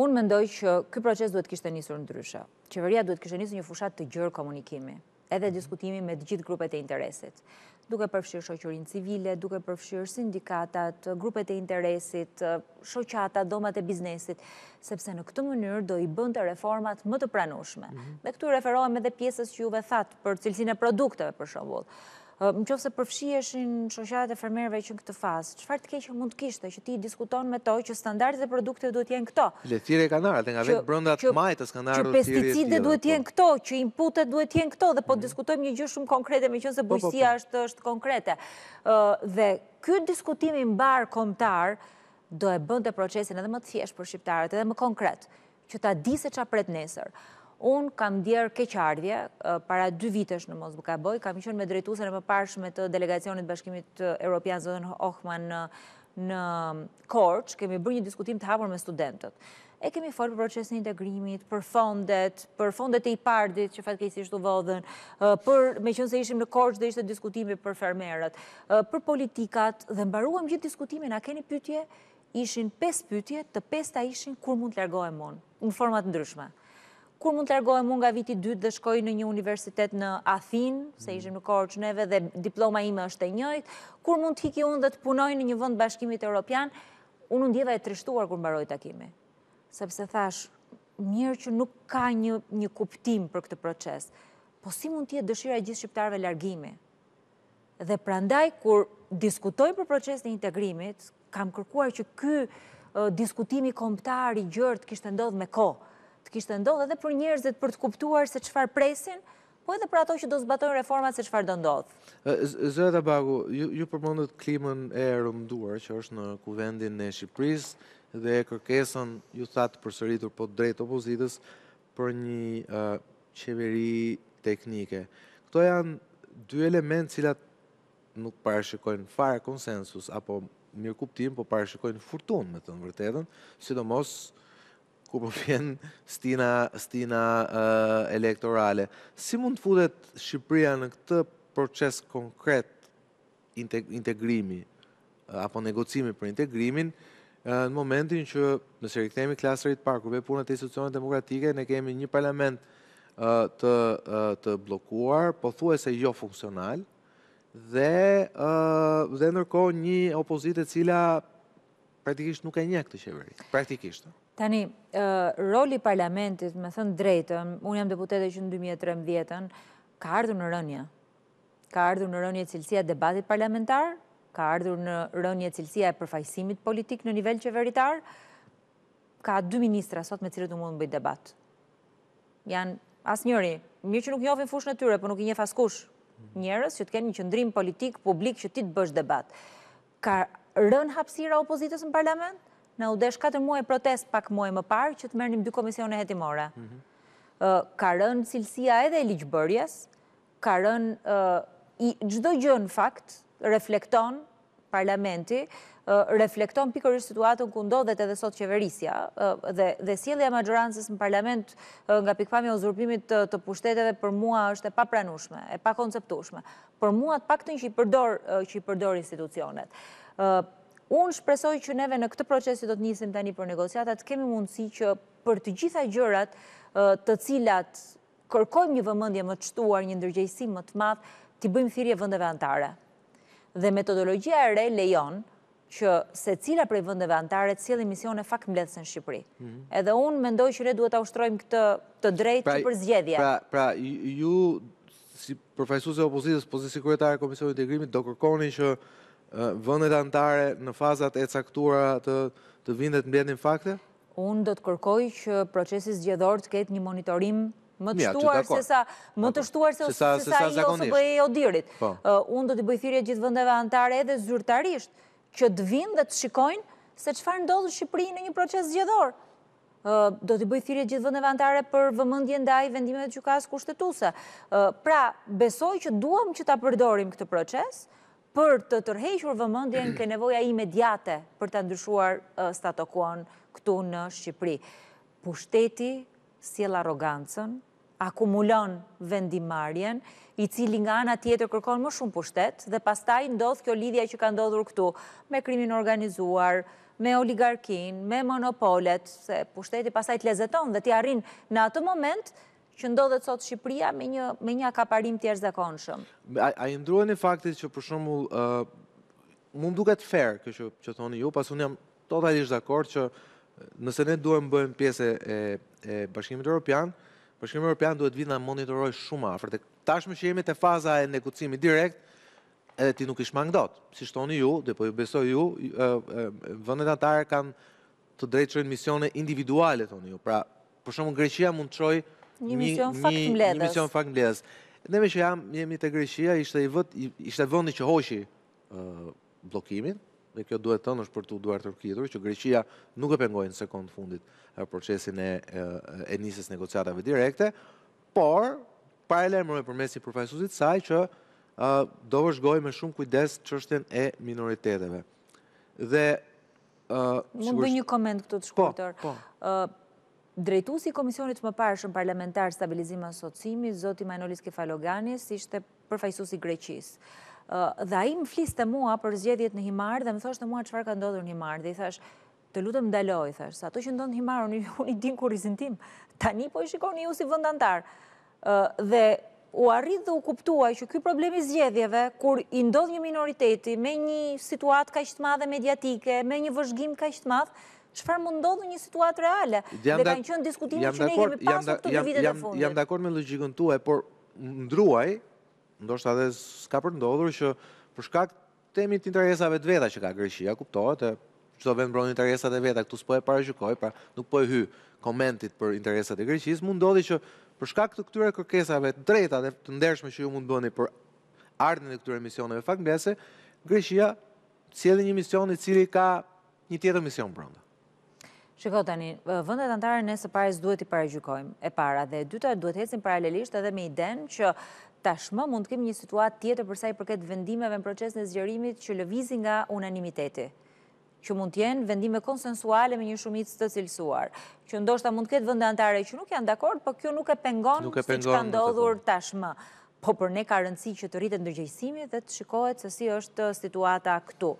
Unë mendoj që këj proces duhet kishtë njësur në dryshë. Qeveria duhet kishtë njësur një fushat të gjërë komunikimi, edhe mhm. diskutimi me gjithë grupet e interesit. Duke përfshirë shoqërinë civile, duke përfshirë sindikatat, grupet e interesit, shoqatat, domat e biznesit, sepse në këtë mënyrë do i bënd të reformat më të pranushme. Mhm. Dhe këtu referohem edhe pjesës që juve thatë për cilësine produkteve për shumëvullë. Më qofë se përfshi e e fermerëve që në këtë fazë, qëfar të keqë mund të kishtë, që ti diskuton me to, që standardet dhe produkte duhet jenë këto. Le e kanarë, dhe nga vetë brëndat të majtë të skanarë e Që pesticide duhet po. jenë këto, që inputet duhet jenë këto, dhe po mm. diskutojmë një gjë shumë konkrete, me qënë se po, po, bujësia është konkrete. Dhe këtë diskutimi në barë komtarë do e bënd të procesin edhe më të thjeshtë për shqiptarët, edhe më konkret, që ta di se qa pret nesër. Unë kam djerë keqardhje, para dy vitesh në mos bukaboj, kam ishën me drejtusën e më parshme të delegacionit bashkimit Europian Zotën Hohman në Korç, kemi bërë një diskutim të hapur me studentët. E kemi folë për procesin integrimit, për fondet, për fondet e i pardit që fatkejsisht të vodhen, për me qënë se ishim në Korç dhe ishte diskutimi për fermerët, për politikat dhe mbaruam gjithë diskutimin, a keni pytje, ishin 5 pytje, të 5 ta ishin kur mund të lërgojmë mon, në format ndryshme kur mund të largohem unë nga viti 2 dhe shkoj në një universitet në Athin, se mm. ishëm në korë neve dhe diploma ime është e njëjtë, kur mund të hiki unë dhe të punoj në një vënd bashkimit e Europian, unë ndjeva e trishtuar kur mbaroj takimi. Sepse thash, mirë që nuk ka një kuptim për këtë proces, po si mund tjetë dëshira e gjithë shqiptarve largimi? Dhe prandaj, kur diskutoj për proces në integrimit, kam kërkuar që këtë diskutimi komptari i gjërt kishtë ndodhë me kohë, të kishtë të ndodhë edhe për njerëzit për të kuptuar se qëfar presin, po edhe për ato që do zbatojnë reformat se qëfar do ndodhë. Zërët Bagu, ju përmëndët klimën e rëmduar që është në kuvendin në Shqipëris dhe e kërkesën ju thatë për sëritur po drejtë opozitës për një qeveri teknike. Këto janë dy element cilat nuk parashikojnë fare konsensus apo mirë kuptim, po parashikojnë furtun me të në vërtetën, sidomos nështë ku po vjen stina stina uh, elektorale. Si mund të futet Shqipëria në këtë proces konkret integ integrimi uh, apo negocimi për integrimin uh, në momentin që nëse rikthehemi klasërit të parkut vepunë të institucioneve demokratike ne kemi një parlament uh, të uh, të bllokuar, pothuajse jo funksional dhe uh, dhe ndërkohë një opozitë e cila praktikisht nuk e njeh këtë qeveri. Praktikisht. Tani, roli parlamentit, me thënë drejtëm, unë jam deputete që në 2013-ën, ka ardhur në rënje. Ka ardhur në rënje cilësia debatit parlamentar, ka ardhur në rënje cilësia e përfajsimit politik në nivel qeveritar, ka dy ministra sot me cilët në mund në bëjt debat. Janë asë njëri, mirë që nuk njofin fush në tyre, për po nuk i njef asë kush njërës që të kenë një qëndrim politik, publik që ti të bësh debat. Ka rënë hapsira opozitës në parlamentë? në udesh 4 muaj protest pak muaj më parë që të mërnim 2 komisione jetimore. Mhm. Ka rënë cilësia edhe i liqëbërjes, ka rënë gjdo gjënë fakt, reflekton parlamenti, reflekton i situatën ku ndodhet edhe sot qeverisja dhe sielja majorancës në parlament nga pikpami o zhurpimit të pushteteve për mua është e pa pranushme, e pa konceptushme, për mua të pak të një që i përdor institucionet. Unë shpresoj që neve në këtë procesit do të njësim tani për negociatat, kemi mundësi që për të gjitha gjërat të cilat kërkojmë një vëmëndje më të shtuar një ndërgjëjsi më të madhë, të bëjmë thirje vëndeve antare. Dhe metodologia e re lejon që se cila prej vëndeve antare të cilë emision e fakt mbletës në Shqipëri. Mhm. Edhe unë mendoj që re duhet të ushtrojmë këtë të drejtë pra, për zgjedhja. Pra, pra, ju, si profesu se opozitës, pozitës sekuretare Komisionit e Grimit, do kërkoni që vëndet antare në fazat e caktura të vindet në fakte? Unë dhe të kërkoj që procesis gjedhore të ketë një monitorim më të shtuar se sa më po. të shtuar se i ose bëhe e odirit. Unë dhe të bëjthirje gjithë vëndet antare edhe zyrtarisht që të vindet dhe të shikojnë se qëfar ndodhë Shqipëri në një proces gjedhore. Do të bëjë thirje gjithë vëndë antare për vëmëndje ndaj vendimeve që ka së kushtetusa. Pra, besoj që duham që t'a përdorim këtë proces, për të tërhejshur vëmëndjen ke nevoja imediate për të ndryshuar uh, statokon këtu në Shqipëri. Pushteti, si arogancën, akumulon vendimarjen, i cili nga ana tjetër kërkon më shumë pushtet, dhe pastaj ndodhë kjo lidhja që ka ndodhur këtu me krimin organizuar, me oligarkin, me monopolet, se pushteti pastaj të lezeton dhe t'i arrin në atë moment që ndodhet sot Shqipëria me një me një akaparim të jashtëzakonshëm. A i ndruan e faktit që për shembull ë uh, mund duket fair kjo që që thoni ju, pas un jam totalisht dakord që nëse ne duhem bëjmë pjesë e e Bashkimit Evropian, Bashkimi Evropian duhet vinë na monitoroj shumë afër. Tashmë që jemi te faza e negocimit direkt, edhe ti nuk i shmang Si shtoni ju, dhe po ju besoj ju, vendet anëtare kanë të drejtë çojnë misione individuale thoni ju. Pra, për shembull Greqia mund të çojë Një mision fakt mbledhës. Një mision fakt mbledhës. Ne me që jam, jemi të Greqia, ishte vëndi që hoqi blokimin, dhe kjo duhet të nëshë për të duar të që Greqia nuk e pengojnë në sekundë fundit procesin e njësës negociatave direkte, por, pa e lemërë me përmesin përfajsuzit saj që do vëshgoj me shumë kujdes që e minoriteteve. Dhe... Më bëj një komend këtë të po, shkurëtër. Po. Drejtu si Komisionit më parëshën parlamentar stabilizim asocimi, Zoti Manolis Kefaloganis ishte përfajsus i Greqis. Dhe a flisë të mua për zgjedhjet në Himar dhe më thoshtë në mua qëfar ka ndodhur në Himar dhe i thash, të lutëm ndaloj, thash, sa to që ndonë në Himar, unë i din kur i zintim, tani po i shikoni ju si vëndantar. Dhe u arrit dhe u kuptuaj që ky problemi zgjedhjeve, kur i ndodh një minoriteti me një situat ka ishtë madhe mediatike, me një vëzhgim ka ishtë madhe, shfar më ndodhë një situatë reale dhe kanë qënë diskutimi që ne jemi pasur të vitet e fundit. Jam dakor me logikën tue, por ndruaj, ndoshtë adhe s'ka për ndodhur, që përshkak temi të interesave të veta që ka Greqia, kuptohet, që do vend bronë interesat e veta, këtu s'po e para gjukoj, pra nuk po e hy komentit për interesat e Greqis, mund ndodhë që përshka të këtyre kërkesave të drejta dhe të ndershme që ju mund bëni për ardhën e këtyre misioneve fakt Greqia cilë një mision i cili ka një tjetër mision bronë. Shiko tani, vëndet antarë në së duhet i paregjukojmë e para, dhe dyta duhet hecim paralelisht edhe me i den që tashmë mund të kemi një situatë tjetër përsa i përket vendimeve në proces në zgjerimit që lëvizin nga unanimiteti, që mund tjenë vendime konsensuale me një shumit së të cilësuar, që ndoshta mund të ketë vëndet antare që nuk janë dakord, po kjo nuk e pengon si që ka ndodhur tashmë po për ne ka rëndësi që të rritë ndërgjëjsimit dhe të shikohet se si është situata këtu.